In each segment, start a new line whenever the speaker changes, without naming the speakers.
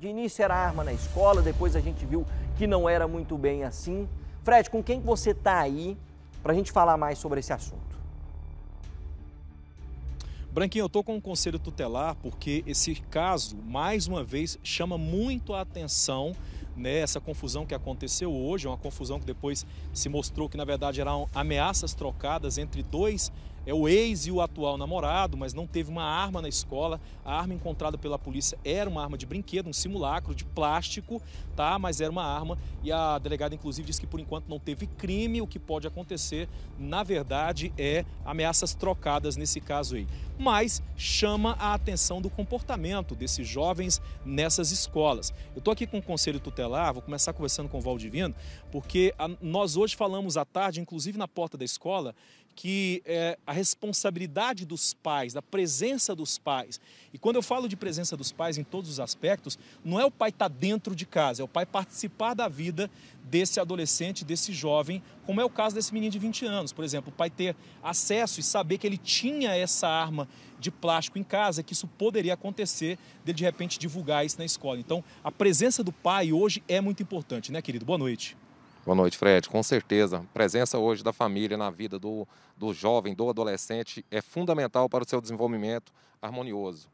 De início era arma na escola, depois a gente viu que não era muito bem assim. Fred, com quem você está aí para a gente falar mais sobre esse assunto? Branquinho, eu estou com o conselho tutelar porque esse caso, mais uma vez, chama muito a atenção né, essa confusão que aconteceu hoje, uma confusão que depois se mostrou que, na verdade, eram ameaças trocadas entre dois é o ex e o atual namorado, mas não teve uma arma na escola. A arma encontrada pela polícia era uma arma de brinquedo, um simulacro de plástico, tá? Mas era uma arma e a delegada inclusive disse que por enquanto não teve crime. O que pode acontecer, na verdade, é ameaças trocadas nesse caso aí mas chama a atenção do comportamento desses jovens nessas escolas. Eu estou aqui com o Conselho Tutelar, vou começar conversando com o Valdivino, porque a, nós hoje falamos à tarde, inclusive na porta da escola, que é, a responsabilidade dos pais, da presença dos pais. E quando eu falo de presença dos pais em todos os aspectos, não é o pai estar tá dentro de casa, é o pai participar da vida desse adolescente, desse jovem, como é o caso desse menino de 20 anos, por exemplo, o pai ter acesso e saber que ele tinha essa arma de plástico em casa, que isso poderia acontecer, dele de repente divulgar isso na escola. Então, a presença do pai hoje é muito importante, né, querido? Boa noite.
Boa noite, Fred. Com certeza, presença hoje da família na vida do, do jovem, do adolescente, é fundamental para o seu desenvolvimento harmonioso.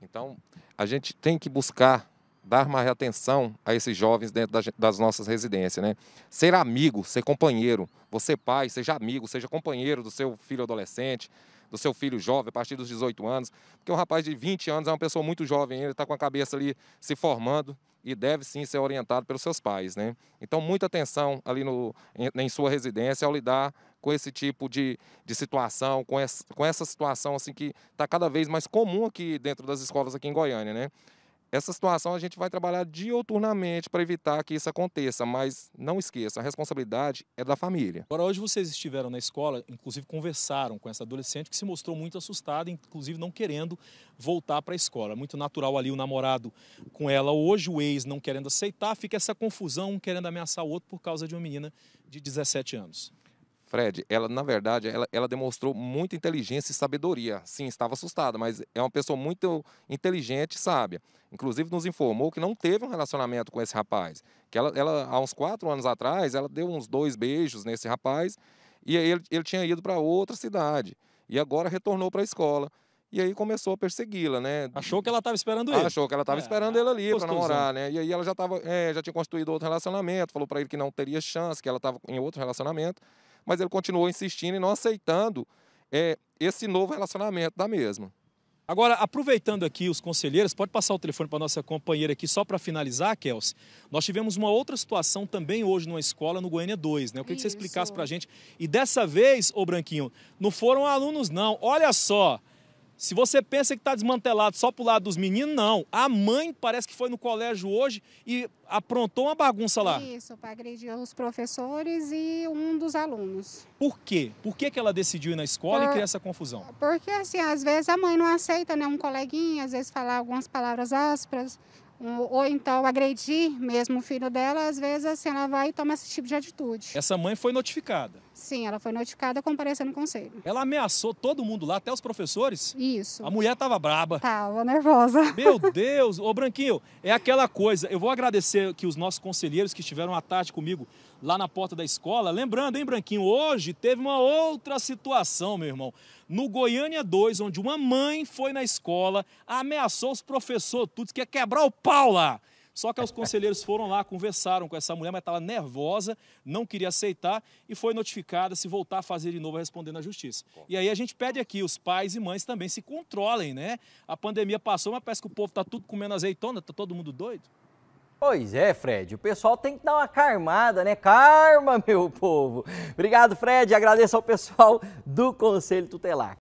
Então, a gente tem que buscar dar mais atenção a esses jovens dentro das nossas residências, né? Ser amigo, ser companheiro, você pai, seja amigo, seja companheiro do seu filho adolescente, do seu filho jovem, a partir dos 18 anos, porque um rapaz de 20 anos é uma pessoa muito jovem ele está com a cabeça ali se formando e deve sim ser orientado pelos seus pais. Né? Então, muita atenção ali no, em, em sua residência ao lidar com esse tipo de, de situação, com essa, com essa situação assim que está cada vez mais comum aqui dentro das escolas aqui em Goiânia. Né? Essa situação a gente vai trabalhar dioturnamente para evitar que isso aconteça, mas não esqueça, a responsabilidade
é da família. Agora, hoje vocês estiveram na escola, inclusive conversaram com essa adolescente que se mostrou muito assustada, inclusive não querendo voltar para a escola. É muito natural ali o namorado com ela hoje, o ex não querendo aceitar, fica essa confusão, um querendo ameaçar o outro por causa de uma menina de 17 anos.
Fred, ela, na verdade, ela, ela demonstrou muita inteligência e sabedoria. Sim, estava assustada, mas é uma pessoa muito inteligente e sábia. Inclusive, nos informou que não teve um relacionamento com esse rapaz. Que ela, ela há uns quatro anos atrás, ela deu uns dois beijos nesse rapaz e aí ele, ele tinha ido para outra cidade. E agora retornou para a escola. E aí começou a persegui-la, né? Achou que ela estava esperando ele. Achou que ela estava é, esperando ele ali para namorar, né? E aí ela já, tava, é, já tinha constituído outro relacionamento, falou para ele que não teria chance, que ela estava em outro relacionamento mas ele continuou insistindo e não aceitando é, esse novo
relacionamento da mesma. Agora, aproveitando aqui os conselheiros, pode passar o telefone para nossa companheira aqui só para finalizar, Kels. Nós tivemos uma outra situação também hoje numa escola no Goiânia 2, né? Eu queria que você explicasse para a gente. E dessa vez, ô Branquinho, não foram alunos não. Olha só, se você pensa que está desmantelado só para o lado dos meninos, não. A mãe parece que foi no colégio hoje e aprontou uma bagunça lá.
Isso, para agredir os professores e um dos alunos.
Por quê? Por que, que ela decidiu ir na escola Por... e criar essa confusão?
Porque, assim, às vezes a mãe não aceita, né? Um coleguinha, às vezes falar algumas palavras ásperas, ou então agredir mesmo o filho dela, às vezes assim, ela vai e toma esse tipo de atitude.
Essa mãe foi notificada?
Sim, ela foi notificada comparecendo no conselho.
Ela ameaçou todo mundo lá, até os professores? Isso. A mulher tava braba. Tava nervosa. Meu Deus! Ô Branquinho, é aquela coisa. Eu vou agradecer que os nossos conselheiros que estiveram à tarde comigo lá na porta da escola. Lembrando, hein, Branquinho, hoje teve uma outra situação, meu irmão. No Goiânia 2, onde uma mãe foi na escola, ameaçou os professores, tudo, que ia é quebrar o Paula. Só que os conselheiros foram lá, conversaram com essa mulher, mas estava nervosa, não queria aceitar e foi notificada se voltar a fazer de novo, respondendo à justiça. E aí a gente pede aqui, os pais e mães também se controlem, né? A pandemia passou, mas parece que o povo está tudo comendo azeitona, está todo mundo doido. Pois é, Fred, o pessoal tem que dar uma carmada, né? Carma, meu povo. Obrigado, Fred, agradeço ao pessoal do Conselho Tutelar.